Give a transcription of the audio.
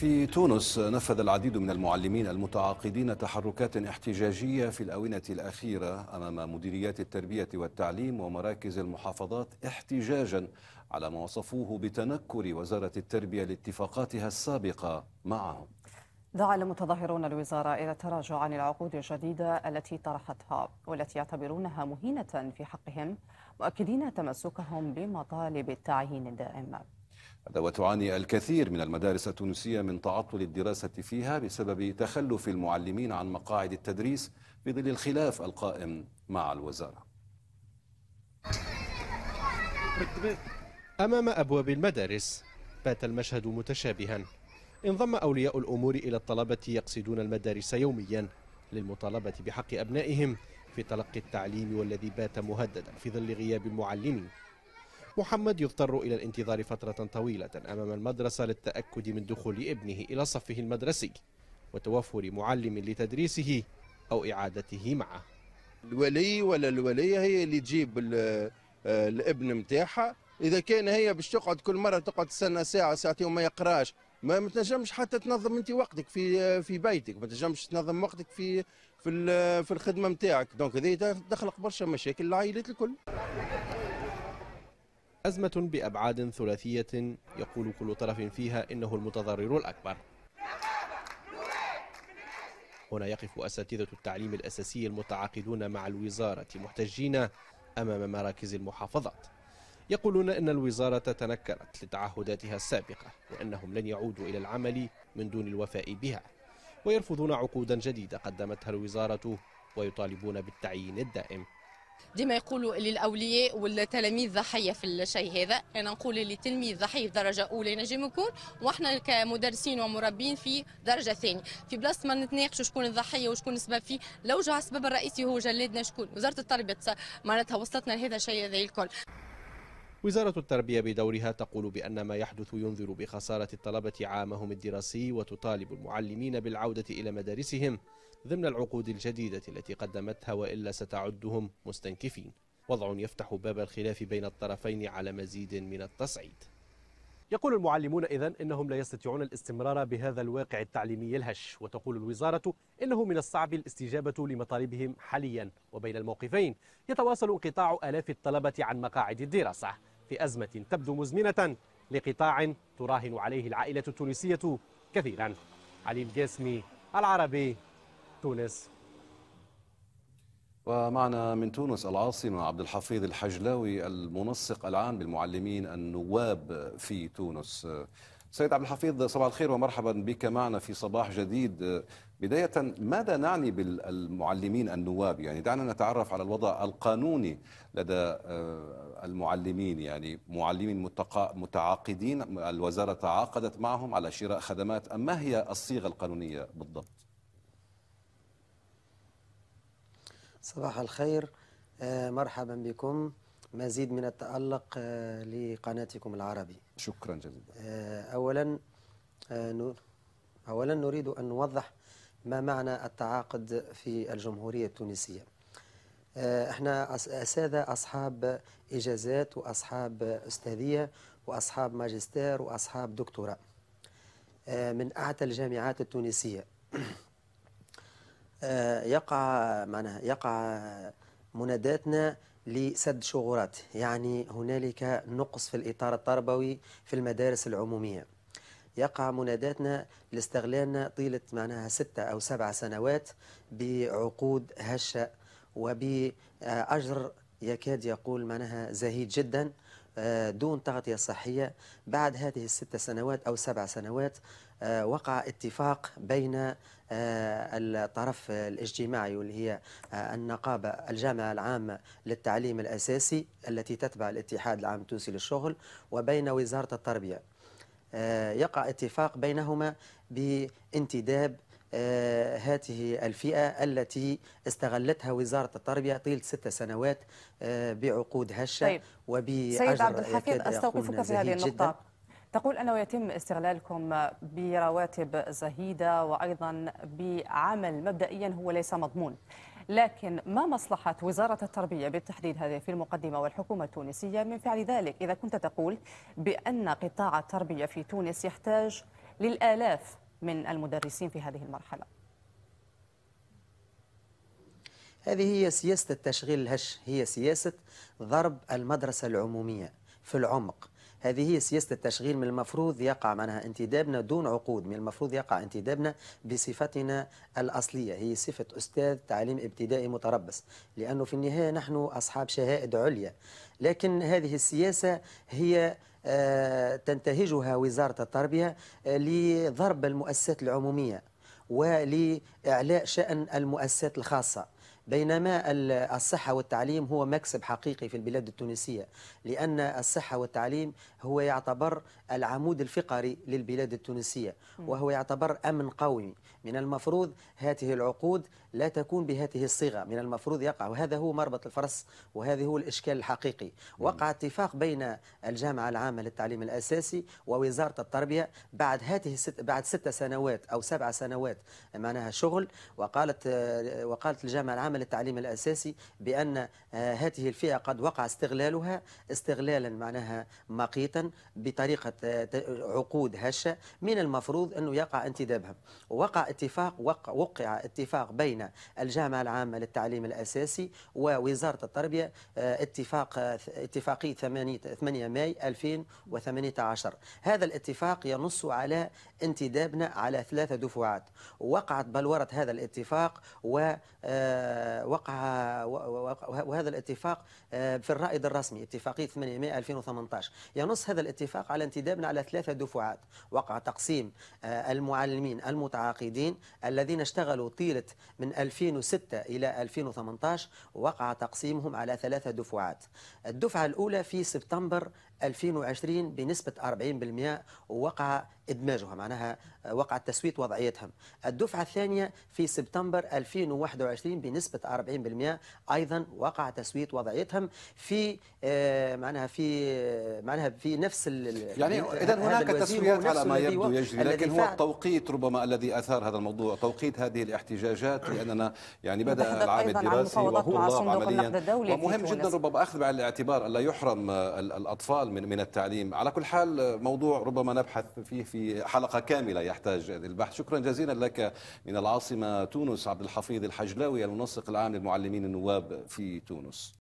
في تونس نفذ العديد من المعلمين المتعاقدين تحركات احتجاجية في الآونة الأخيرة أمام مديريات التربية والتعليم ومراكز المحافظات احتجاجا على ما وصفوه بتنكر وزارة التربية لاتفاقاتها السابقة معهم دعا المتظاهرون الوزارة إلى التراجع عن العقود الجديدة التي طرحتها والتي يعتبرونها مهينة في حقهم مؤكدين تمسكهم بمطالب التعيين الدائم هذا وتعاني الكثير من المدارس التونسية من تعطل الدراسة فيها بسبب تخلف المعلمين عن مقاعد التدريس في ظل الخلاف القائم مع الوزارة أمام أبواب المدارس بات المشهد متشابها انضم أولياء الأمور إلى الطلبة يقصدون المدارس يوميا للمطالبة بحق أبنائهم في تلقي التعليم والذي بات مهددا في ظل غياب المعلمين محمد يضطر إلى الانتظار فترة طويلة أمام المدرسة للتأكد من دخول ابنه إلى صفه المدرسي وتوفر معلم لتدريسه أو إعادته معه الولي ولا الولية هي اللي تجيب آه، الابن متاعها إذا كان هي باش تقعد كل مرة تقعد تستنى ساعة ساعتين وما يقراش ما تنجمش حتى تنظم انت وقتك في آه، في بيتك ما تنجمش تنظم وقتك في في في الخدمه متاعك دونك هذه تخلق برشا مشاكل للعائلات الكل أزمة بأبعاد ثلاثية يقول كل طرف فيها إنه المتضرر الأكبر هنا يقف أساتذة التعليم الأساسي المتعاقدون مع الوزارة محتجين أمام مراكز المحافظات يقولون أن الوزارة تنكرت لتعهداتها السابقة وأنهم لن يعودوا إلى العمل من دون الوفاء بها ويرفضون عقودا جديدة قدمتها الوزارة ويطالبون بالتعيين الدائم ديما يقولوا اللي الاولياء والتلاميذ ضحيه في الشيء هذا انا نقول اللي ضحيه في درجه اولى ينجم يكون واحنا كمدرسين ومربين في درجه ثانيه في بلاصه ما نتناقشوا شكون الضحيه وشكون السبب فيه لو جاء السبب الرئيسي هو جلدنا شكون وزاره التربيه معناتها وصلتنا لهذا الشيء هذا الكل وزارة التربية بدورها تقول بأن ما يحدث ينذر بخسارة الطلبة عامهم الدراسي وتطالب المعلمين بالعودة إلى مدارسهم ضمن العقود الجديدة التي قدمتها وإلا ستعدهم مستنكفين وضع يفتح باب الخلاف بين الطرفين على مزيد من التصعيد يقول المعلمون إذا إنهم لا يستطيعون الاستمرار بهذا الواقع التعليمي الهش وتقول الوزارة إنه من الصعب الاستجابة لمطالبهم حاليا وبين الموقفين يتواصل انقطاع آلاف الطلبة عن مقاعد الدراسة في أزمة تبدو مزمنة لقطاع تراهن عليه العائلة التونسية كثيرا علي الجاسمي العربي تونس ومعنا من تونس العاصمة عبد الحفيظ الحجلاوي المنسق العام بالمعلمين النواب في تونس سيد عبد الحفيظ صباح الخير ومرحبا بك معنا في صباح جديد بداية ماذا نعني بالمعلمين النواب يعني دعنا نتعرف على الوضع القانوني لدى آه، المعلمين يعني معلمين متعاقدين الوزارة تعاقدت معهم على شراء خدمات أم ما هي الصيغة القانونية بالضبط صباح الخير آه، مرحبا بكم مزيد من التألق آه، لقناتكم العربي شكرا جزيلا آه، أولا أولا نريد أن نوضح ما معنى التعاقد في الجمهورية التونسية احنا أساتذة أصحاب إجازات وأصحاب أستاذية وأصحاب ماجستير وأصحاب دكتوراه من أعتى الجامعات التونسية آه، يقع معناها يقع مناداتنا لسد شغورات يعني هنالك نقص في الإطار التربوي في المدارس العمومية يقع مناداتنا لاستغلالنا طيلة معناها ستة أو سبع سنوات بعقود هشة وبأجر يكاد يقول معناها زهيد جدا آه، دون تغطية صحية بعد هذه الست سنوات أو سبع سنوات آه، وقع اتفاق بين آه، الطرف الاجتماعي واللي هي آه، النقابة الجامعة العامة للتعليم الأساسي التي تتبع الاتحاد العام التونسي للشغل وبين وزارة التربية يقع اتفاق بينهما بانتداب هذه الفئة التي استغلتها وزارة التربية طيلة ست سنوات بعقود هشة طيب. وبأجر سيد عبد الحفيظ أستوقفك في هذه النقطة تقول أنه يتم استغلالكم برواتب زهيدة وأيضا بعمل مبدئيا هو ليس مضمون لكن ما مصلحة وزارة التربية بالتحديد هذه في المقدمة والحكومة التونسية من فعل ذلك إذا كنت تقول بأن قطاع التربية في تونس يحتاج للآلاف من المدرسين في هذه المرحلة هذه هي سياسة التشغيل الهش هي سياسة ضرب المدرسة العمومية في العمق هذه هي سياسة التشغيل من المفروض يقع معناها انتدابنا دون عقود من المفروض يقع انتدابنا بصفتنا الأصلية هي صفة أستاذ تعليم ابتدائي متربص لأنه في النهاية نحن أصحاب شهائد عليا لكن هذه السياسة هي آه، تنتهجها وزارة التربية آه، لضرب المؤسسات العمومية ولإعلاء شأن المؤسسات الخاصة بينما الصحة والتعليم هو مكسب حقيقي في البلاد التونسية لأن الصحة والتعليم هو يعتبر العمود الفقري للبلاد التونسية وهو يعتبر أمن قومي من المفروض هذه العقود لا تكون بهذه الصيغة من المفروض يقع وهذا هو مربط الفرس وهذا هو الإشكال الحقيقي وقع اتفاق بين الجامعة العامة للتعليم الأساسي ووزارة التربية بعد هذه ست بعد ست سنوات أو سبع سنوات معناها شغل وقالت وقالت الجامعة العامة عمل التعليم الأساسي بأن آه، هذه الفئة قد وقع استغلالها استغلالا معناها مقيتا بطريقة آه، عقود هشة من المفروض أنه يقع انتدابها وقع اتفاق وقع, وقع اتفاق بين الجامعة العامة للتعليم الأساسي ووزارة التربية آه، اتفاق اتفاقية 8 ماي 2018 هذا الاتفاق ينص على انتدابنا على ثلاثة دفعات وقعت بلورة هذا الاتفاق و وقع وهذا الاتفاق آه، في الرائد الرسمي اتفاقية 8 مايو 2018 ينص هذا الاتفاق على انتدابنا على ثلاثة دفعات وقع تقسيم آه، المعلمين المتعاقدين الذين اشتغلوا طيلة من 2006 إلى 2018 وقع تقسيمهم على ثلاثة دفعات الدفعة الأولى في سبتمبر 2020 بنسبة 40% ووقع إدماجها معناها آه، وقع تسويت وضعيتهم الدفعة الثانية في سبتمبر 2021 بنسبة بنسبة 40% أيضا وقع تسويت وضعيتهم في آه، معناها في آه، معناها في نفس يعني إذا هناك تسويات على ما يبدو يجري لكن هو التوقيت ربما الذي أثار هذا الموضوع توقيت هذه الاحتجاجات لأننا يعني بدأ العام الدراسي وهو الله عمليا ومهم جدا ربما أخذ بعين الاعتبار ألا يحرم الأطفال من من التعليم على كل حال موضوع ربما نبحث فيه في حلقة كاملة يحتاج البحث شكرا جزيلا لك من العاصمة تونس عبد الحفيظ الحجلاوي المنصف المنسق العام للمعلمين النواب في تونس